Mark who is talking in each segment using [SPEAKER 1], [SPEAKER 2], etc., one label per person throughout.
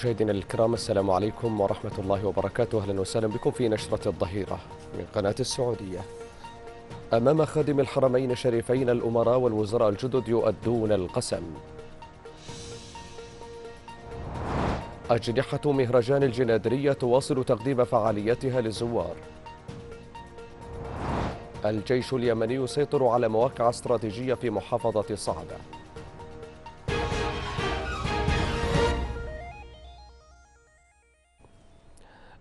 [SPEAKER 1] مشاهدينا الكرام السلام عليكم ورحمة الله وبركاته أهلا وسهلا بكم في نشرة الظهيرة من قناة السعودية أمام خادم الحرمين الشريفين الأمراء والوزراء الجدد يؤدون القسم أجنحة مهرجان الجنادرية تواصل تقديم فعاليتها للزوار الجيش اليمني يسيطر على مواقع استراتيجية في محافظة صعده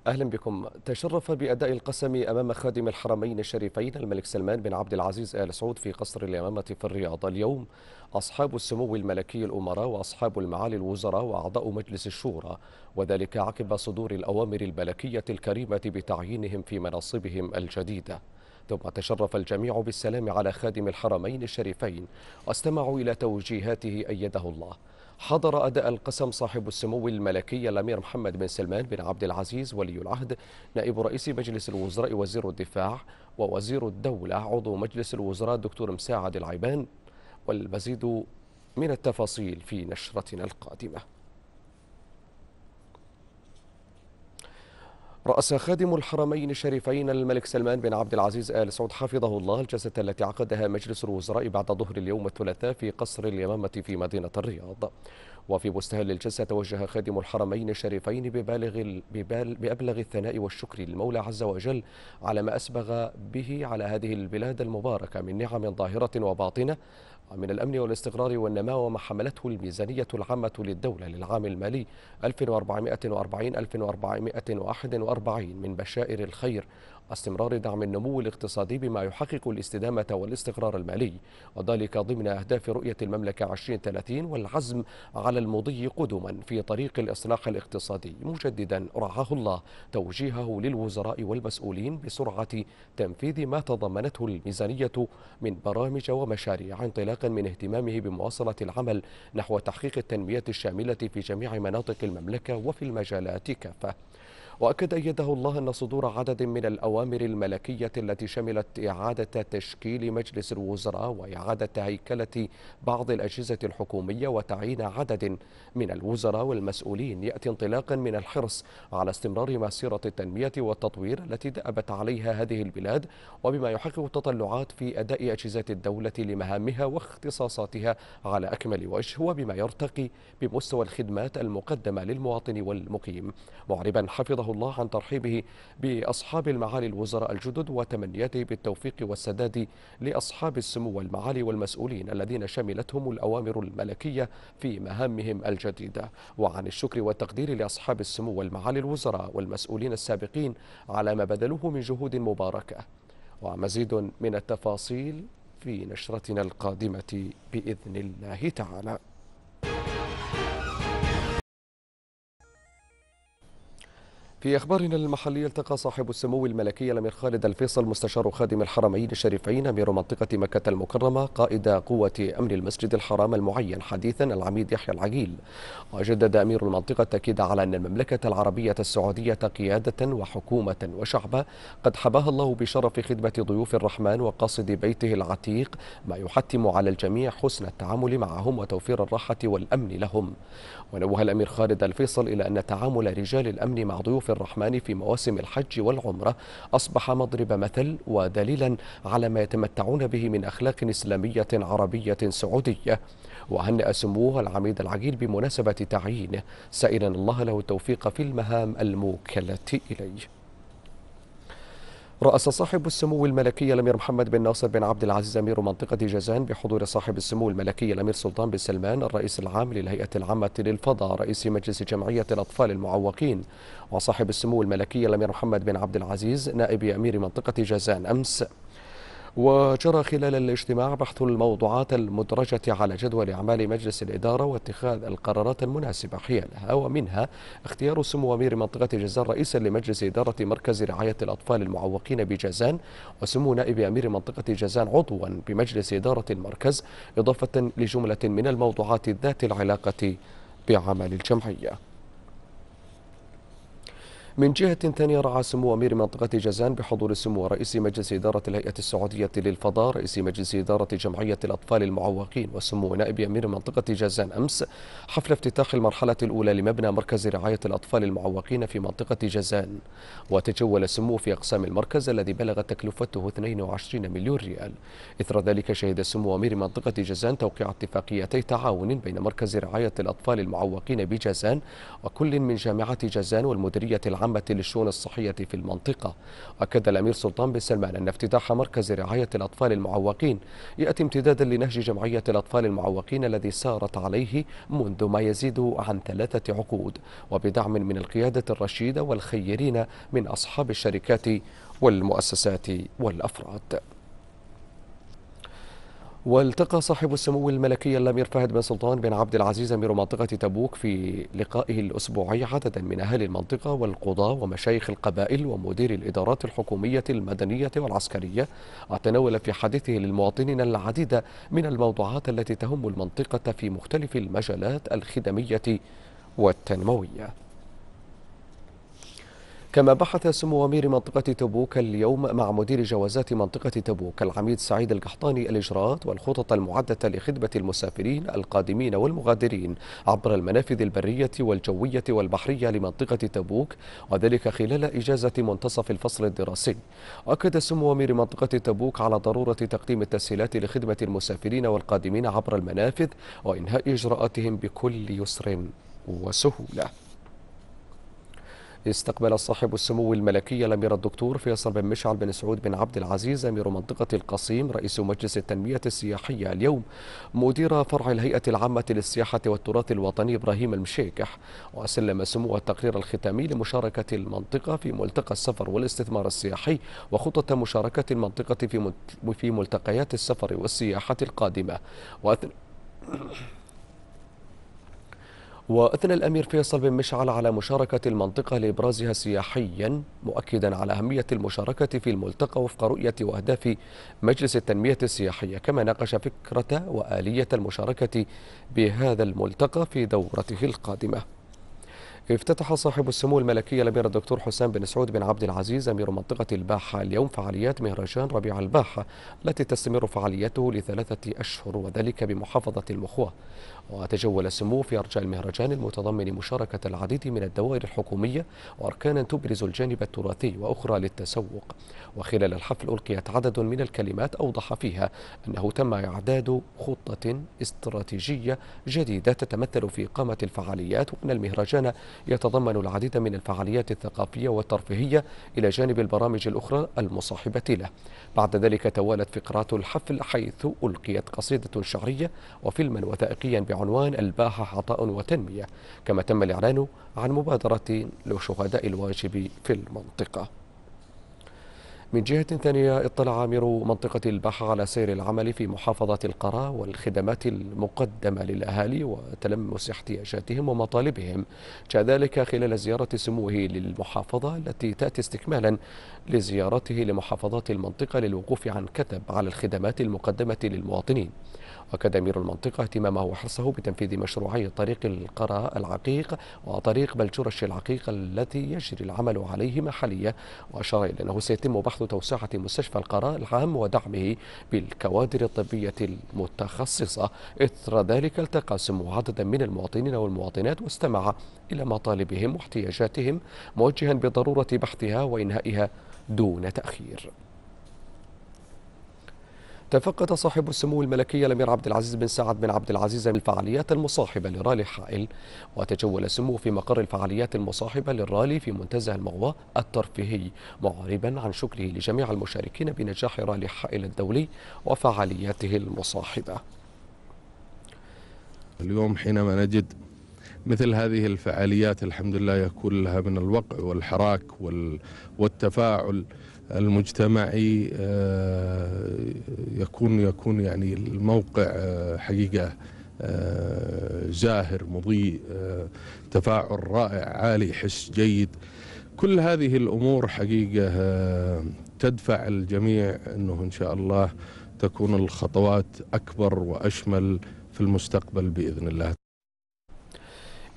[SPEAKER 1] أهلا بكم تشرف بأداء القسم أمام خادم الحرمين الشريفين الملك سلمان بن عبد العزيز آل سعود في قصر اليمامة في الرياض اليوم أصحاب السمو الملكي الأمراء وأصحاب المعالي الوزراء وأعضاء مجلس الشورى وذلك عقب صدور الأوامر الملكية الكريمة بتعيينهم في مناصبهم الجديدة ثم تشرف الجميع بالسلام على خادم الحرمين الشريفين واستمعوا إلى توجيهاته أيده الله حضر أداء القسم صاحب السمو الملكي الأمير محمد بن سلمان بن عبد العزيز ولي العهد نائب رئيس مجلس الوزراء وزير الدفاع ووزير الدولة عضو مجلس الوزراء الدكتور مساعد العيبان والمزيد من التفاصيل في نشرتنا القادمة رأس خادم الحرمين الشريفين الملك سلمان بن عبد العزيز آل سعود حفظه الله الجلسة التي عقدها مجلس الوزراء بعد ظهر اليوم الثلاثاء في قصر اليمامة في مدينة الرياض وفي مستهل الجلسة توجه خادم الحرمين الشريفين ببالغ ببال بأبلغ الثناء والشكر للمولى عز وجل على ما أسبغ به على هذه البلاد المباركة من نعم ظاهرة وباطنة من الأمن والاستقرار والنماء وما حملته الميزانية العامة للدولة للعام المالي 1440 1441 من بشائر الخير استمرار دعم النمو الاقتصادي بما يحقق الاستدامة والاستقرار المالي وذلك ضمن أهداف رؤية المملكة 2030 والعزم على المضي قدما في طريق الإصلاح الاقتصادي مجددا رعاه الله توجيهه للوزراء والمسؤولين بسرعة تنفيذ ما تضمنته الميزانية من برامج ومشاريع انطلاقا من اهتمامه بمواصلة العمل نحو تحقيق التنمية الشاملة في جميع مناطق المملكة وفي المجالات كافة وأكد أيده الله أن صدور عدد من الأوامر الملكية التي شملت إعادة تشكيل مجلس الوزراء وإعادة هيكلة بعض الأجهزة الحكومية وتعيين عدد من الوزراء والمسؤولين يأتي انطلاقا من الحرص على استمرار مسيرة التنمية والتطوير التي دأبت عليها هذه البلاد وبما يحقق التطلعات في أداء أجهزة الدولة لمهامها واختصاصاتها على أكمل وجه وبما يرتقي بمستوى الخدمات المقدمة للمواطن والمقيم معربا حفظه الله عن ترحيبه بأصحاب المعالي الوزراء الجدد وتمنياته بالتوفيق والسداد لأصحاب السمو والمعالي والمسؤولين الذين شملتهم الأوامر الملكية في مهامهم الجديدة وعن الشكر والتقدير لأصحاب السمو والمعالي الوزراء والمسؤولين السابقين على ما بذلوه من جهود مباركة ومزيد من التفاصيل في نشرتنا القادمة بإذن الله تعالى في أخبارنا المحلية التقى صاحب السمو الملكي الأمير خالد الفيصل مستشار خادم الحرمين الشريفين أمير منطقة مكة المكرمة قائد قوة أمن المسجد الحرام المعين حديثا العميد يحيى العقيل وجدد أمير المنطقة التأكيد على أن المملكة العربية السعودية قيادة وحكومة وشعبا قد حباها الله بشرف خدمة ضيوف الرحمن وقاصد بيته العتيق ما يحتم على الجميع حسن التعامل معهم وتوفير الراحة والأمن لهم ونوه الأمير خالد الفيصل إلى أن تعامل رجال الأمن مع ضيوف الرحمن في مواسم الحج والعمرة أصبح مضرب مثل ودليلا على ما يتمتعون به من أخلاق إسلامية عربية سعودية وهنأ سموه العميد العجيل بمناسبة تعيينه سائلا الله له التوفيق في المهام الموكلة إليه رأس صاحب السمو الملكي الأمير محمد بن ناصر بن عبد العزيز أمير منطقة جازان بحضور صاحب السمو الملكي الأمير سلطان بن سلمان الرئيس العام للهيئة العامة للفضاء رئيس مجلس جمعية الأطفال المعوقين وصاحب السمو الملكي الأمير محمد بن عبد العزيز نائب أمير منطقة جازان أمس وجرى خلال الاجتماع بحث الموضوعات المدرجة على جدول أعمال مجلس الإدارة واتخاذ القرارات المناسبة حيالها ومنها اختيار سمو أمير منطقة جزان رئيسا لمجلس إدارة مركز رعاية الأطفال المعوقين بجازان وسمو نائب أمير منطقة جازان عضوا بمجلس إدارة المركز إضافة لجملة من الموضوعات ذات العلاقة بعمل الجمعية من جهة ثانية رعى سمو أمير منطقة جازان بحضور سمو رئيس مجلس إدارة الهيئة السعودية للفضاء رئيس مجلس إدارة جمعية الأطفال المعوقين وسمو نائب أمير منطقة جازان أمس حفل افتتاح المرحلة الأولى لمبنى مركز رعاية الأطفال المعوقين في منطقة جازان وتجول سمو في أقسام المركز الذي بلغت تكلفته 22 مليون ريال إثر ذلك شهد سمو أمير منطقة جازان توقيع اتفاقيتي تعاون بين مركز رعاية الأطفال المعوقين بجازان وكل من جامعة جازان والمديرية العامة العامة للشؤون الصحية في المنطقة أكد الأمير سلطان بن سلمان أن افتتاح مركز رعاية الأطفال المعوقين يأتي امتدادا لنهج جمعية الأطفال المعوقين الذي سارت عليه منذ ما يزيد عن ثلاثة عقود وبدعم من القيادة الرشيدة والخيرين من أصحاب الشركات والمؤسسات والأفراد والتقى صاحب السمو الملكي الامير فهد بن سلطان بن عبد العزيز امير منطقه تبوك في لقائه الاسبوعي عددا من اهالي المنطقه والقضاه ومشايخ القبائل ومدير الادارات الحكوميه المدنيه والعسكريه وتناول في حديثه للمواطنين العديد من الموضوعات التي تهم المنطقه في مختلف المجالات الخدميه والتنمويه كما بحث سمو أمير منطقة تبوك اليوم مع مدير جوازات منطقة تبوك العميد سعيد القحطاني الإجراءات والخطط المعدة لخدمة المسافرين القادمين والمغادرين عبر المنافذ البرية والجوية والبحرية لمنطقة تبوك وذلك خلال إجازة منتصف الفصل الدراسي أكد سمو أمير منطقة تبوك على ضرورة تقديم التسهيلات لخدمة المسافرين والقادمين عبر المنافذ وإنهاء إجراءاتهم بكل يسر وسهولة استقبل صاحب السمو الملكي الامير الدكتور فيصل بن مشعل بن سعود بن عبد العزيز امير منطقه القصيم رئيس مجلس التنميه السياحيه اليوم مدير فرع الهيئه العامه للسياحه والتراث الوطني ابراهيم المشيكح وسلم سموه التقرير الختامي لمشاركه المنطقه في ملتقى السفر والاستثمار السياحي وخطط مشاركه المنطقه في في ملتقيات السفر والسياحه القادمه وأثناء وأثنى الأمير فيصل بن مشعل على مشاركة المنطقة لإبرازها سياحيا مؤكدا على أهمية المشاركة في الملتقى وفق رؤية وأهداف مجلس التنمية السياحية كما ناقش فكرة وآلية المشاركة بهذا الملتقى في دورته القادمة افتتح صاحب السمو الملكي الامير الدكتور حسام بن سعود بن عبد العزيز امير منطقه الباحه اليوم فعاليات مهرجان ربيع الباحه التي تستمر فعاليته لثلاثه اشهر وذلك بمحافظه المخوة وتجول السمو في ارجاء المهرجان المتضمن مشاركه العديد من الدوائر الحكوميه واركانا تبرز الجانب التراثي واخرى للتسوق وخلال الحفل القيت عدد من الكلمات اوضح فيها انه تم اعداد خطه استراتيجيه جديده تتمثل في اقامه الفعاليات وان المهرجان يتضمن العديد من الفعاليات الثقافية والترفيهية إلى جانب البرامج الأخرى المصاحبة له بعد ذلك توالت فقرات الحفل حيث ألقيت قصيدة شعرية وفيلما وثائقيا بعنوان الباحة عطاء وتنمية كما تم الإعلان عن مبادرة لشهداء الواجب في المنطقة من جهة ثانية اطلع عامر منطقة الباحة على سير العمل في محافظة القرى والخدمات المقدمة للأهالي وتلمس احتياجاتهم ومطالبهم جاء ذلك خلال زيارة سموه للمحافظة التي تأتي استكمالا لزيارته لمحافظات المنطقة للوقوف عن كتب على الخدمات المقدمة للمواطنين واكد أمير المنطقة اهتمامه وحرصه بتنفيذ مشروعي طريق القرى العقيق وطريق بلجرش العقيق التي يجري العمل عليهما حاليا وأشار إلى أنه سيتم بحث توسعة مستشفى القرى العام ودعمه بالكوادر الطبية المتخصصة إثر ذلك التقى سمو عددا من المواطنين والمواطنات واستمع إلى مطالبهم واحتياجاتهم موجها بضرورة بحثها وإنهائها دون تأخير تفقد صاحب السمو الملكي الامير عبد العزيز بن سعد بن عبد العزيز الفعاليات المصاحبه لرالي حائل وتجول سمو في مقر الفعاليات المصاحبه للرالي في منتزه المغوى الترفيهي معربا عن شكره لجميع المشاركين بنجاح رالي حائل الدولي وفعالياته المصاحبه. اليوم حينما نجد مثل هذه الفعاليات الحمد لله يكون لها من الوقع والحراك والتفاعل المجتمعي آه، يكون يكون يعني الموقع آه، حقيقه زاهر آه، مضيء تفاعل رائع عالي حس جيد كل هذه الامور حقيقه تدفع الجميع انه ان شاء الله تكون الخطوات اكبر واشمل في المستقبل باذن الله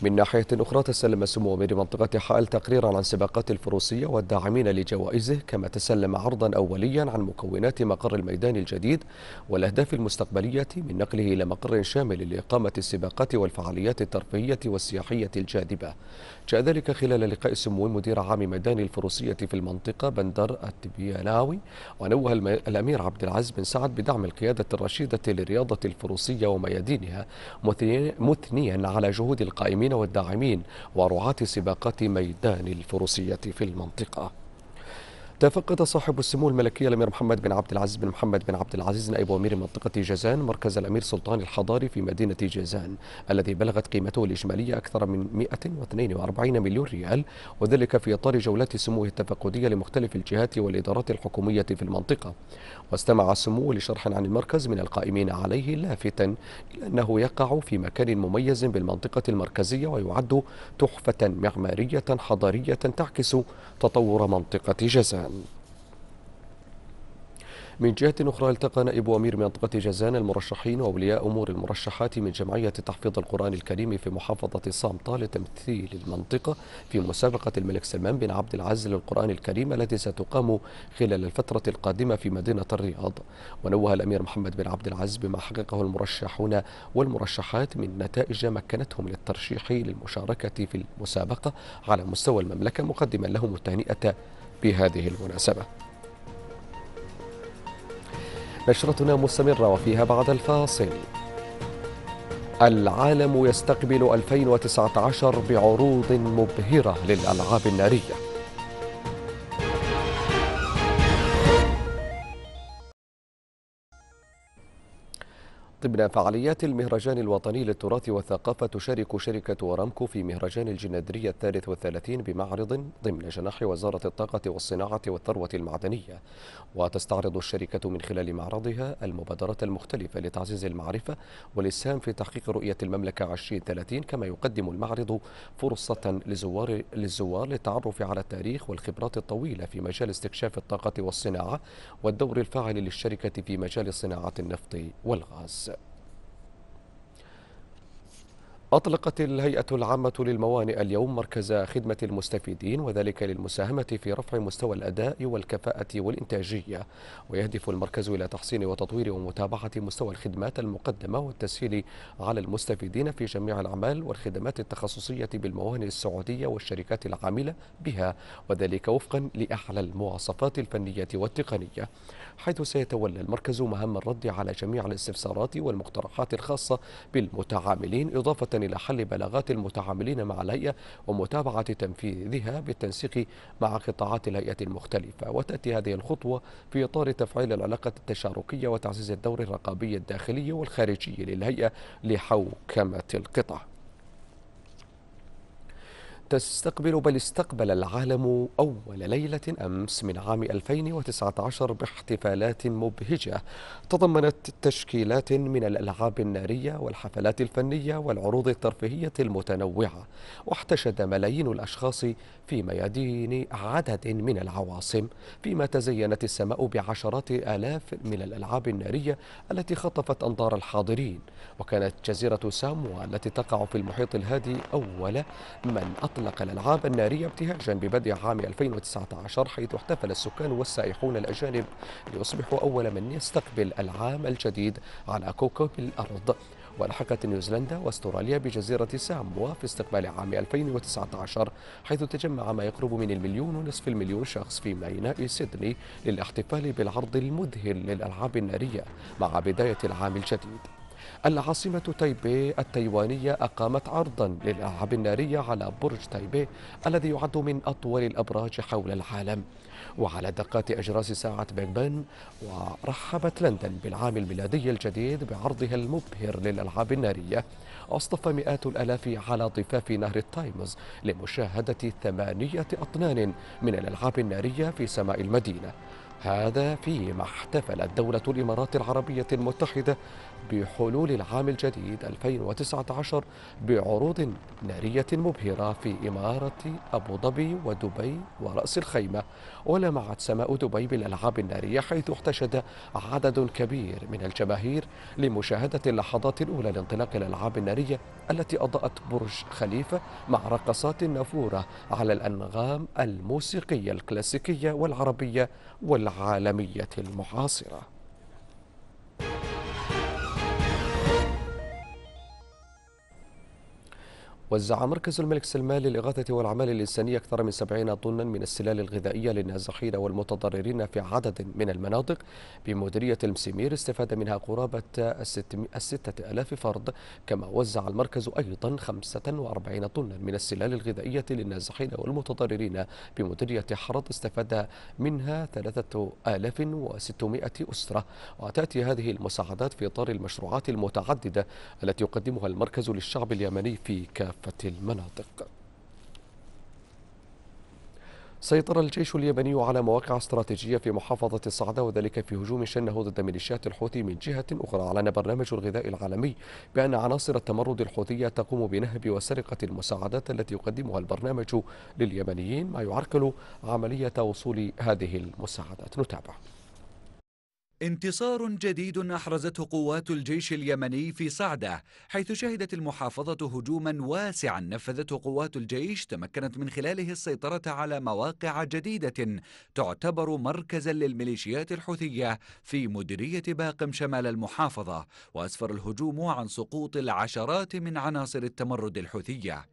[SPEAKER 1] من ناحية أخرى تسلم سمو أمير منطقة حائل تقريرا عن سباقات الفروسية والداعمين لجوائزه كما تسلم عرضا أوليا عن مكونات مقر الميدان الجديد والأهداف المستقبلية من نقله إلى مقر شامل لإقامة السباقات والفعاليات الترفيهية والسياحية الجاذبة جاء ذلك خلال لقاء سمو مدير عام ميدان الفروسية في المنطقة بندر التبيناوي ونوه الأمير عبد العزيز بن سعد بدعم القيادة الرشيدة لرياضة الفروسية وميادينها مثنيا على جهود القائمين والداعمين ورعاة سباقات ميدان الفروسية في المنطقة تفقد صاحب السمو الملكي الامير محمد بن عبد العزيز بن محمد بن عبد العزيز نائب امير منطقه جازان مركز الامير سلطان الحضاري في مدينه جازان الذي بلغت قيمته الاجماليه اكثر من 142 مليون ريال وذلك في اطار جولات سموه التفقديه لمختلف الجهات والادارات الحكوميه في المنطقه واستمع السمو لشرح عن المركز من القائمين عليه لافتا الى انه يقع في مكان مميز بالمنطقه المركزيه ويعد تحفه معماريه حضاريه تعكس تطور منطقه جازان من جهة أخرى التقى نائب أمير منطقة جازان المرشحين وأولياء أمور المرشحات من جمعية تحفيظ القرآن الكريم في محافظة صامتة لتمثيل المنطقة في مسابقة الملك سلمان بن عبد العزيز للقرآن الكريم التي ستقام خلال الفترة القادمة في مدينة الرياض ونوه الأمير محمد بن عبد العزيز بما حققه المرشحون والمرشحات من نتائج مكنتهم للترشيح للمشاركة في المسابقة على مستوى المملكة مقدما لهم التهنئة بهذه المناسبة نشرتنا مستمرة وفيها بعد الفاصل العالم يستقبل 2019 بعروض مبهرة للألعاب النارية ضمن فعاليات المهرجان الوطني للتراث والثقافة تشارك شركة أرامكو في مهرجان الجنادرية الثالث والثلاثين بمعرض ضمن جناح وزارة الطاقة والصناعة والثروة المعدنية وتستعرض الشركة من خلال معرضها المبادرات المختلفة لتعزيز المعرفة والإسهام في تحقيق رؤية المملكة 2030 كما يقدم المعرض فرصة للزوار, للزوار للتعرف على التاريخ والخبرات الطويلة في مجال استكشاف الطاقة والصناعة والدور الفاعل للشركة في مجال صناعة النفط والغاز أطلقت الهيئة العامة للموانئ اليوم مركز خدمة المستفيدين وذلك للمساهمة في رفع مستوى الأداء والكفاءة والإنتاجية ويهدف المركز إلى تحسين وتطوير ومتابعة مستوى الخدمات المقدمة والتسهيل على المستفيدين في جميع الأعمال والخدمات التخصصية بالموانئ السعودية والشركات العاملة بها وذلك وفقا لأعلى المواصفات الفنية والتقنية حيث سيتولى المركز مهام الرد على جميع الاستفسارات والمقترحات الخاصة بالمتعاملين إضافة إلى حل بلاغات المتعاملين مع الهيئة ومتابعة تنفيذها بالتنسيق مع قطاعات الهيئة المختلفة وتأتي هذه الخطوة في إطار تفعيل العلاقة التشاركية وتعزيز الدور الرقابي الداخلي والخارجي للهيئة لحوكمة القطاع تستقبل بل استقبل العالم أول ليلة أمس من عام 2019 باحتفالات مبهجة تضمنت تشكيلات من الألعاب النارية والحفلات الفنية والعروض الترفيهية المتنوعة واحتشد ملايين الأشخاص في ميادين عدد من العواصم فيما تزينت السماء بعشرات آلاف من الألعاب النارية التي خطفت أنظار الحاضرين وكانت جزيرة ساموا التي تقع في المحيط الهادي أول من أطلق أطلق الألعاب النارية ابتهاجا ببدء عام 2019 حيث احتفل السكان والسائحون الأجانب ليصبحوا أول من يستقبل العام الجديد على كوكب الأرض ولحقت نيوزيلندا واستراليا بجزيرة ساموا في استقبال عام 2019 حيث تجمع ما يقرب من المليون ونصف المليون شخص في ميناء سيدني للاحتفال بالعرض المذهل للألعاب النارية مع بداية العام الجديد العاصمة تايبي التايوانية أقامت عرضا للألعاب النارية على برج تايبي الذي يعد من أطول الأبراج حول العالم وعلى دقات أجراس ساعة بيج بن ورحبت لندن بالعام الميلادي الجديد بعرضها المبهر للألعاب النارية أصطف مئات الألاف على ضفاف نهر التايمز لمشاهدة ثمانية أطنان من الألعاب النارية في سماء المدينة هذا فيما احتفلت دولة الإمارات العربية المتحدة بحلول العام الجديد 2019 بعروض نارية مبهرة في إمارة أبو ظبي ودبي ورأس الخيمة ولمعت سماء دبي بالألعاب النارية حيث احتشد عدد كبير من الجماهير لمشاهدة اللحظات الأولى لانطلاق الألعاب النارية التي أضاءت برج خليفة مع رقصات نافورة على الأنغام الموسيقية الكلاسيكية والعربية والعربية العالميه المعاصره وزع مركز الملك سلمان للإغاثة والأعمال الإنسانية أكثر من 70 طنا من السلال الغذائية للنازحين والمتضررين في عدد من المناطق بمديرية المسيمير استفاد منها قرابة الستة ألاف فرد كما وزع المركز أيضا 45 طنا من السلال الغذائية للنازحين والمتضررين بمديرية حرط استفاد منها 3600 أسرة وتأتي هذه المساعدات في إطار المشروعات المتعددة التي يقدمها المركز للشعب اليمني في كافة كافة المناطق سيطر الجيش اليمني على مواقع استراتيجية في محافظة الصعدة وذلك في هجوم شنه ضد ميليشيات الحوثي من جهة أخرى أعلن برنامج الغذاء العالمي بأن عناصر التمرد الحوثية تقوم بنهب وسرقة المساعدات التي يقدمها البرنامج لليمنيين ما يعرقل عملية وصول هذه المساعدات نتابع
[SPEAKER 2] انتصار جديد أحرزته قوات الجيش اليمني في صعدة حيث شهدت المحافظة هجوما واسعا نفذته قوات الجيش تمكنت من خلاله السيطرة على مواقع جديدة تعتبر مركزا للميليشيات الحوثية في مديرية باقم شمال المحافظة وأسفر الهجوم عن سقوط العشرات من عناصر التمرد الحوثية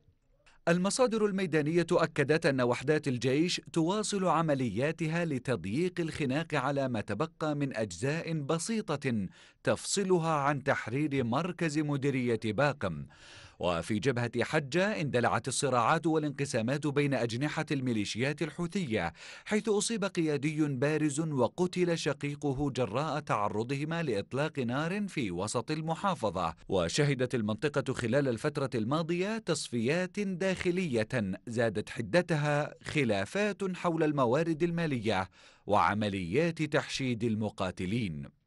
[SPEAKER 2] المصادر الميدانية أكدت أن وحدات الجيش تواصل عملياتها لتضييق الخناق على ما تبقى من أجزاء بسيطة تفصلها عن تحرير مركز مديرية باقم وفي جبهة حجة اندلعت الصراعات والانقسامات بين أجنحة الميليشيات الحوثية حيث أصيب قيادي بارز وقتل شقيقه جراء تعرضهما لإطلاق نار في وسط المحافظة وشهدت المنطقة خلال الفترة الماضية تصفيات داخلية زادت حدتها خلافات حول الموارد المالية وعمليات تحشيد المقاتلين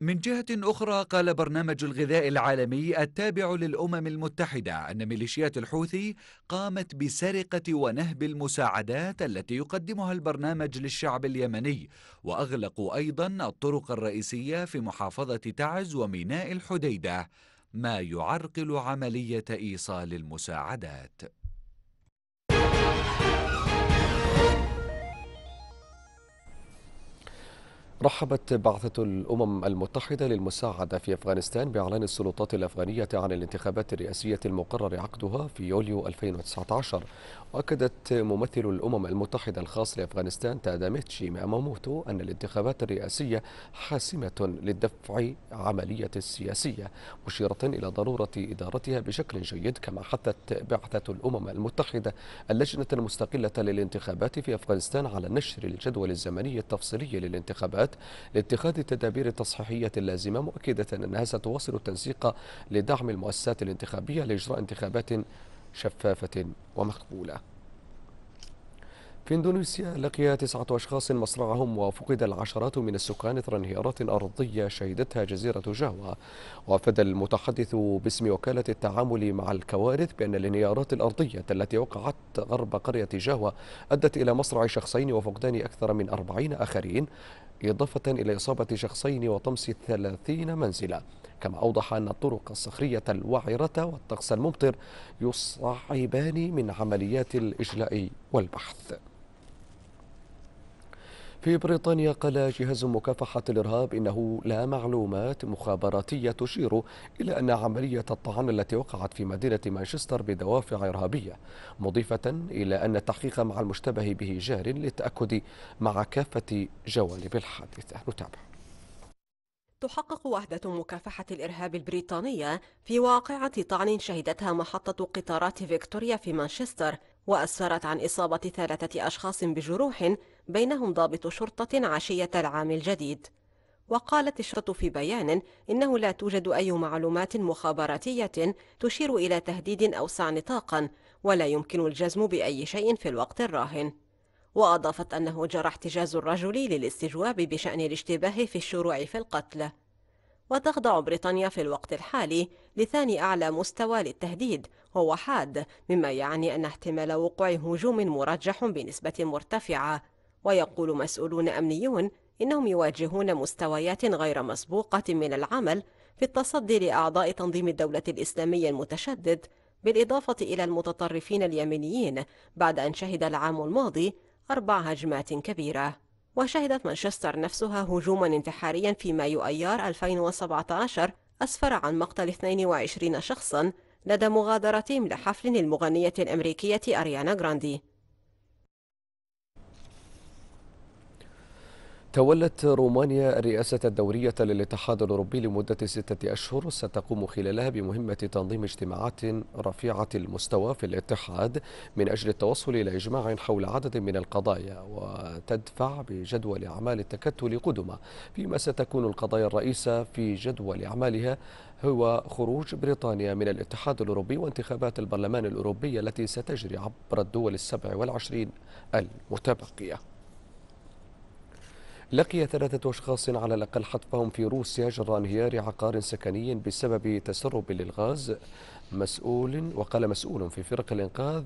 [SPEAKER 2] من جهة أخرى قال برنامج الغذاء العالمي التابع للأمم المتحدة أن ميليشيات الحوثي قامت بسرقة ونهب المساعدات التي يقدمها البرنامج للشعب اليمني وأغلقوا أيضا الطرق الرئيسية في محافظة تعز وميناء الحديدة ما يعرقل عملية إيصال المساعدات
[SPEAKER 1] رحبت بعثة الأمم المتحدة للمساعدة في أفغانستان بإعلان السلطات الأفغانية عن الانتخابات الرئاسية المقرر عقدها في يوليو 2019 وأكدت ممثل الأمم المتحدة الخاص لأفغانستان تاداميتشي ماموموتو أن الانتخابات الرئاسية حاسمة للدفع عملية السياسية مشيرة إلى ضرورة إدارتها بشكل جيد كما حثت بعثة الأمم المتحدة اللجنة المستقلة للانتخابات في أفغانستان على نشر الجدول الزمني التفصيلي للانتخابات لاتخاذ التدابير التصحيحية اللازمة مؤكدة أنها ستواصل التنسيق لدعم المؤسسات الانتخابية لإجراء انتخابات شفافة ومقبولة في اندونيسيا لقي تسعة أشخاص مصرعهم وفقد العشرات من السكان إثر انهيارات أرضية شهدتها جزيرة جاوة وأفاد المتحدث باسم وكالة التعامل مع الكوارث بأن الانهيارات الأرضية التي وقعت غرب قرية جاوة أدت إلى مصرع شخصين وفقدان أكثر من أربعين آخرين إضافة إلى إصابة شخصين وطمس 30 منزلا كما أوضح أن الطرق الصخرية الوعرة والطقس الممطر يصعبان من عمليات الإجلاء والبحث في بريطانيا قال جهاز مكافحة الإرهاب إنه لا معلومات مخابراتية تشير إلى أن عملية الطعن التي وقعت في مدينة مانشستر بدوافع إرهابية مضيفة إلى أن التحقيق مع المشتبه به جار للتأكد مع كافة جوانب الحادثة
[SPEAKER 3] نتابع تحقق وحدة مكافحة الإرهاب البريطانية في واقعة طعن شهدتها محطة قطارات فيكتوريا في مانشستر وأسفرت عن إصابة ثلاثة أشخاص بجروح بينهم ضابط شرطة عشية العام الجديد وقالت الشرطة في بيان إنه لا توجد أي معلومات مخابراتية تشير إلى تهديد أوسع نطاقا ولا يمكن الجزم بأي شيء في الوقت الراهن وأضافت أنه جرى احتجاز الرجل للاستجواب بشأن الاشتباه في الشروع في القتل وتخضع بريطانيا في الوقت الحالي لثاني أعلى مستوى للتهديد وهو حاد مما يعني أن احتمال وقوع هجوم مرجح بنسبة مرتفعة ويقول مسؤولون أمنيون إنهم يواجهون مستويات غير مسبوقة من العمل في التصدي لأعضاء تنظيم الدولة الإسلامية المتشدد بالإضافة إلى المتطرفين اليمنيين بعد أن شهد العام الماضي أربع هجمات كبيرة وشهدت مانشستر نفسها هجوما انتحاريا في مايو أيار 2017 أسفر عن مقتل 22 شخصا لدى مغادرتهم لحفل المغنية الأمريكية أريانا جراندي
[SPEAKER 1] تولت رومانيا الرئاسة الدورية للاتحاد الأوروبي لمدة ستة أشهر ستقوم خلالها بمهمة تنظيم اجتماعات رفيعة المستوى في الاتحاد من أجل التوصل إلى إجماع حول عدد من القضايا وتدفع بجدول أعمال التكتل قدما فيما ستكون القضايا الرئيسة في جدول أعمالها هو خروج بريطانيا من الاتحاد الأوروبي وانتخابات البرلمان الأوروبي التي ستجري عبر الدول السبع والعشرين المتبقية لقي ثلاثة أشخاص على الأقل حتفهم في روسيا جراء انهيار عقار سكني بسبب تسرب للغاز مسؤول وقال مسؤول في فرق الإنقاذ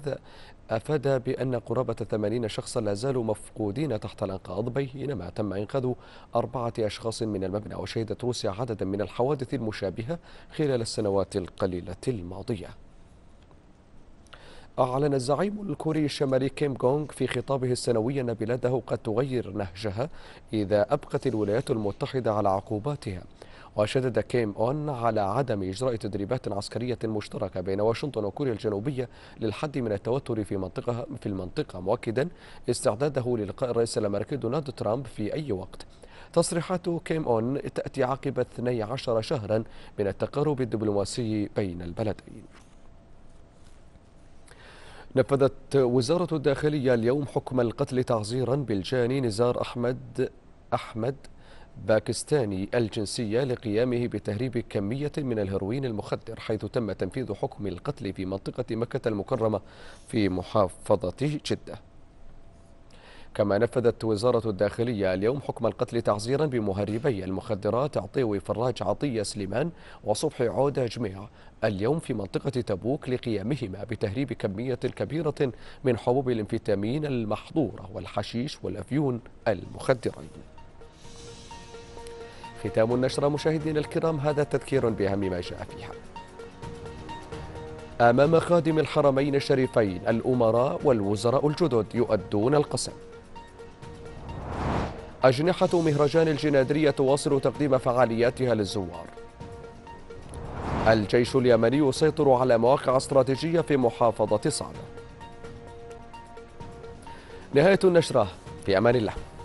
[SPEAKER 1] أفاد بأن قرابة 80 شخصا لا زالوا مفقودين تحت الأنقاض بينما تم إنقاذ أربعة أشخاص من المبنى وشهدت روسيا عددا من الحوادث المشابهة خلال السنوات القليلة الماضية أعلن الزعيم الكوري الشمالي كيم جونغ في خطابه السنوي أن بلاده قد تغير نهجها إذا أبقت الولايات المتحدة على عقوباتها وشدد كيم أون على عدم إجراء تدريبات عسكرية مشتركة بين واشنطن وكوريا الجنوبية للحد من التوتر في منطقة في المنطقة مؤكدا استعداده للقاء الرئيس الأمريكي دونالد ترامب في أي وقت. تصريحات كيم أون تأتي عقب 12 شهرا من التقارب الدبلوماسي بين البلدين. نفذت وزارة الداخلية اليوم حكم القتل تعزيرا بالجاني نزار أحمد أحمد باكستاني الجنسية لقيامه بتهريب كمية من الهيروين المخدر حيث تم تنفيذ حكم القتل في منطقة مكة المكرمة في محافظة جدة كما نفذت وزارة الداخلية اليوم حكم القتل تعزيرا بمهربي المخدرات عطيوي فراج عطية سليمان وصبحي عودة جميع اليوم في منطقة تبوك لقيامهما بتهريب كمية كبيرة من حبوب الانفيتامين المحظورة والحشيش والأفيون المخدرين ختام النشرة مشاهدينا الكرام هذا تذكير بأهم ما جاء فيها أمام خادم الحرمين الشريفين الأمراء والوزراء الجدد يؤدون القسم أجنحة مهرجان الجنادرية تواصل تقديم فعالياتها للزوار الجيش اليمني يسيطر على مواقع استراتيجية في محافظة صعدة نهاية النشرة في أمان الله